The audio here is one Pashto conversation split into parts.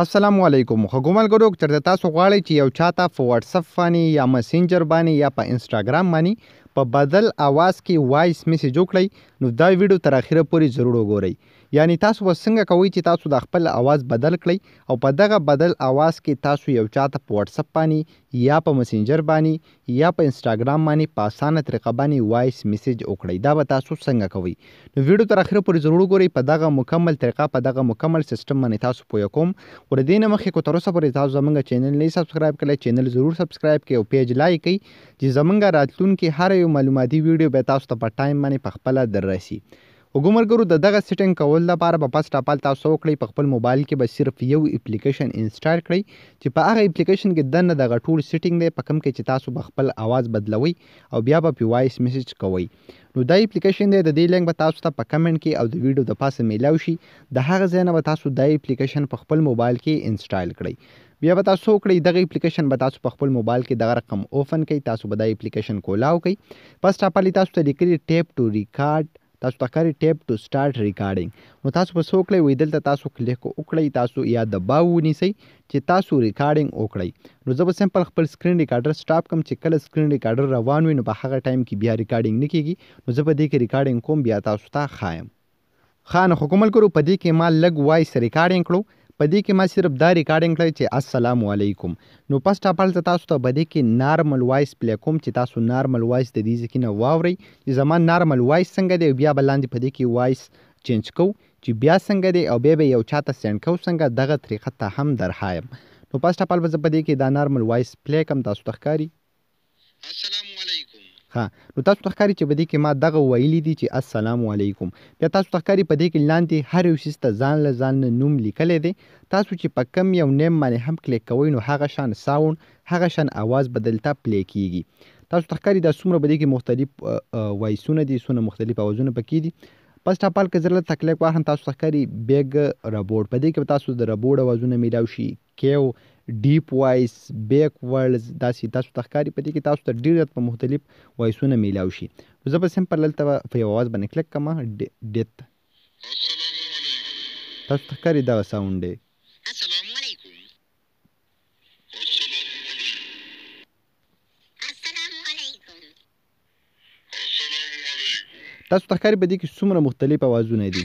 السلام علیکم حکومت ګروک تر تاسو غواړئ چې یو چاته په واتس اپ باندې یا مسنجر باندې یا په انسټاګرام باندې په بدل आवाज کې وایس میسج وکړئ نو دا ویډیو تر اخره پورې ضرور وګورئ یعنی تاسو به څنګه کوئ چې تاسو د خپل اواز بدل کړئ او په دغه بدل اواز کې تاسو یو چاته په واتس اپ باندې یا په مسنجر باندې یا په انستګرام باندې په اسانه طریقه باندې وایس میسج وکړئ دا به تاسو څنګه کوئ نو ویډیو تر اخره پورې ضرور ګورئ په دغه مکمل طریقه په دغه مکمل سیستم باندې تاسو پوه کوم ور دې نه مخکې کو تر اوسه پورې تاسو زمونږ چینل نه سبسکرایب کړئ چینل ضرور سبسکرایب کړئ او پیج لایک کړئ چې زمونږ راتلونکي هر یو معلوماتي ویډیو به تاسو ته په ټایم باندې په خپل دررسي وګ مرګرو د دغه سیټینګ کول لپاره به پس ټاپل تاسو وکړئ په خپل موبایل کې به صرف یو اپلیکیشن انسټال کړئ چې په هغه اپلیکیشن کې دنه دغه ټول سیټینګ دی په کوم کې چې تاسو به خپل आवाज بدلوي او بیا به پی وایس میسج کوي نو دا اپلیکیشن دی د دې لینک به تاسو ته په کمنټ کې او د ویډیو د پاسه میلاو شي د هغه ځای نه به تاسو دا اپلیکیشن په خپل موبایل کې انسټال کړئ بیا به تاسو کړی دغه اپلیکیشن به تاسو په خپل موبایل کې دغه رقم اوپن کړئ تاسو به دا اپلیکیشن کولاو کړئ پس ټاپلی تاسو ته لیکلي ټیپ ټو ریکارډ تاسو ته کاری ټیپ ټو سٹارټ ریکارډینګ نو تاسو په څوکړې وې دلته تاسو کلیک وکړئ تاسو یا دباو ونیسئ چې تاسو ریکارډینګ وکړئ نو زه به سمپل خپل سکرین ریکارډر سٹاپ کوم چې کله سکرین ریکارډر روان وي نو په هغه ټایم کې بیا ریکارډینګ نکېږي نو زه به دې کې ریکارډینګ کوم بیا تاسو ته خایم خان حکومت کرو په دې کې ما لګ وایس ریکارډینګ کړو په دې کې ما صرف دا ریکارډینګ کړی چې السلام علیکم نو پس ټاپل ته تاسو ته بده کې نارمل وایس پلی کوم چې تاسو نارمل وایس د دې ځکه نه واوري چې زمان نارمل وایس څنګه دی بیا بلاندې په دې کې وایس چینج کو چې بیا څنګه دی او بیا به یو چاته سند کو څنګه دغه طریقه ته هم درهایم نو پس ټاپل به په دې کې دا نارمل وایس پلی کوم تاسو ته ښکاری السلام ها نو تاسو تخکاری چې بده کې ما دغه ویلي دي چې السلام علیکم بیا تاسو تخکاری په دې کې لاندې هر یو سیسته ځان له ځان نوم لیکلې دي تاسو چې په کم یو نیم باندې هم کلیک کوئ نو هغه شان ساوند هغه شان आवाज بدلته پلی کیږي تاسو تخکاری د سمره بده کې مختلف وایسونه دي سونه مختلف اوازونه پکې دي پس ټاپال کې زړه تکلیف واخن تاسو تخکاری بیگ رابورډ په دې کې تاسو د رابورډ اوازونه میلاوي شي کیو ډیپ وایس بیک ورډز داسې تاسو ته ښکاري په دې کې تاسو ته ډېر په مختلف وایسونه میلاو شي زه به سمپل هلته په یو اواز باندې کلک کړم ډیت تاسو ته ښکاري دغه ساوند دی تاسو ته ښکاري په دې کې څومره مختلف اوازونه دي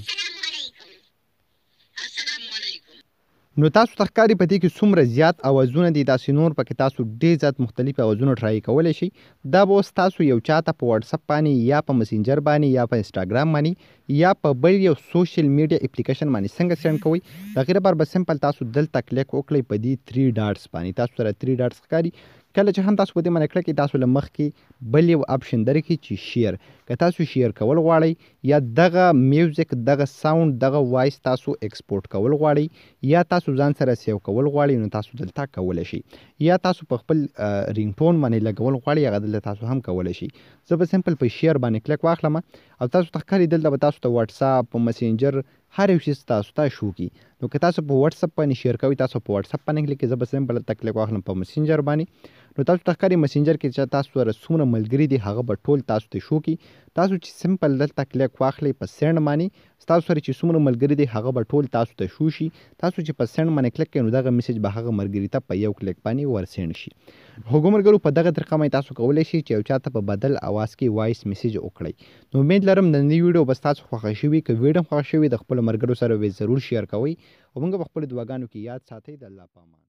نو تاسو ته ښکاري پدې کې څومره زیات اوازونه دي داسې نور پکې تاسو ډېر زیات مختلف اوازونه ټرای کولی شئ دا به اوس تاسو یو چاته په واتس اپ باندې یا په مسنجر باندې یا په انسټاګرام باندې یا په بل یو سوشل میډیا اپلیکیشن باندې څنګه سند کوئ د غیر بار به سمپل تاسو دلته کلیک وکړئ په دې 3 ډاټس باندې تاسو سره 3 ډاټس ښکاري کله چې هم تاسو په دې معنی کړه کې تاسو لمخ کې بل یو اپشن درکې چې شیر که تاسو شیر کول غواړئ یا دغه میوزیک دغه ساوند دغه وایس تاسو ایکسپورت کول غواړئ یا تاسو ځان سره سیو کول غواړئ نو تاسو دلته کولای شئ یا تاسو په خپل رینګټون باندې لګول غواړئ هغه دلته تاسو هم کولای شئ زه په سمپل په شیر باندې کلیک واخلم او تاسو تخکاری دلته به تاسو ته واتس اپ مسینجر هر یو شي تاسو ته شو کی نو که تاسو په واتس اپ باندې شیر کوئ تاسو په واتس اپ باندې کلیک زب سم بل تک لیک واخلم په مسنجر باندې نو تاسو ته ښکاري مسنجر کې چې تاسو سره څومره ملګري دي هغه به ټول تاسو ته شو کی تاسو چې سمپل دلته کلیک واخلې په سند باندې تاسو سره چې څومره ملګري دي هغه به ټول تاسو ته شو شي تاسو چې په سند باندې کلیک کړئ نو دغه میسج به هغه ملګري ته په یو کلیک باندې ورسند شي هوګمرګرو په دغه طریقه باندې تاسو کولای شئ چې یو چاته په بدل اواز کې وایس میسج وکړئ نو امید لرم نن ویډیو بس تاسو خوښ شوي که ویډیو خوښ شوي د خپل مرګرو سره وی ضرور شیر کوئ او موږ په خپل دواګانو کې یاد ساتئ د الله پامان